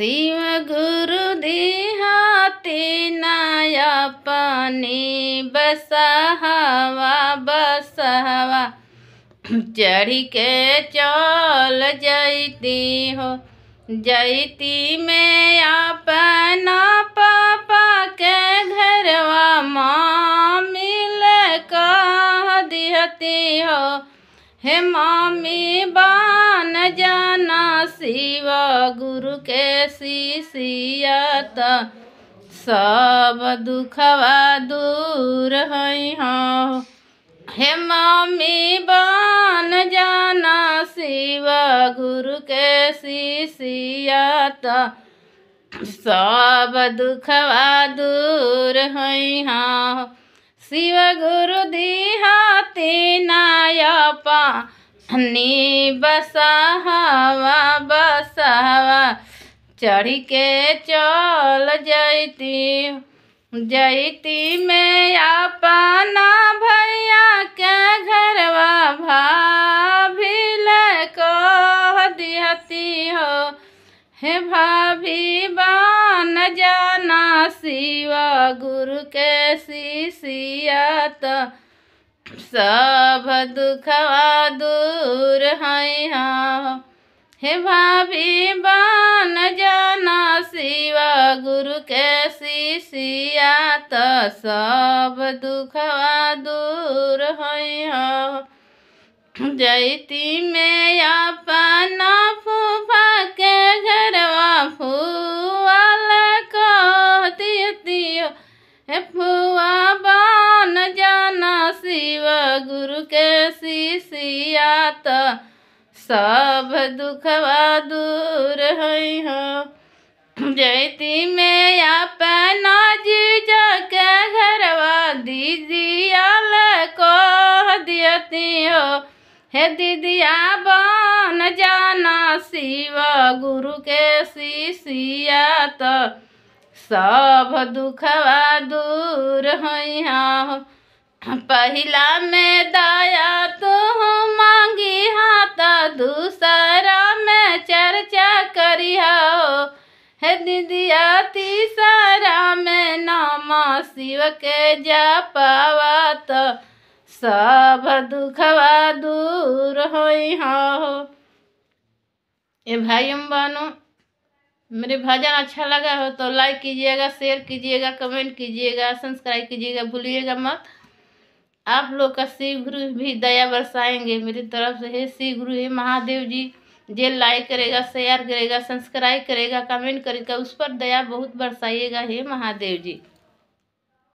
शिव गुरु देहाते नया पानी बसहवा बसहावा चढ़ के चल जाती हो जाती में अपना पापा के घरवा माँ मिल कह दिहती हो हे मामी बा मन जाना शिवा गुरु के शिषियता सब दुखवा दूर है हाँ। हे मम्मी बान जाना शिवा गुरु के शिषियता सब दुखवा दूर है हाँ। शिव गुरु तीनाया पा नी बसहवा बसहवा चढ़ के चल जाती जाती में अपना भैया के घरवा भाभी ले कह दिहती हो हे भाभी बान जाना शिवा गुरु के शिशिया सब दुखवा दूर है हा हे भाभी बन जाना शिवा गुरु के शिशिया तो सब दुखवा दूर है हा जैती में अपना फूफा के घरवा दियो हे फुआ गुरु के शिष्या त सब दुखवा दूर है हो जयती में अपना जीजा के घरवा दीजिया कह दियती हो हे दीदिया बन जाना शिव गुरु के शिष्या त सब दुखवा दूर हो पहला में दया तो हम मांगी हाथा दूसरा में चर्चा करी हो हे दीदिया तीसरा में नाम शिव के पावा तो सब दुखवा दूर हो हो ये भाइयों बनो मेरे भजन अच्छा लगा हो तो लाइक कीजिएगा शेयर कीजिएगा कमेंट कीजिएगा सब्सक्राइब कीजिएगा भूलिएगा मत आप लोग का शिव गुरु भी दया बरसाएंगे मेरी तरफ से हे शिव गुरु हे महादेव जी जे लाइक करेगा शेयर करेगा सब्सक्राइब करेगा कमेंट करेगा उस पर दया बहुत बरसाइएगा हे महादेव जी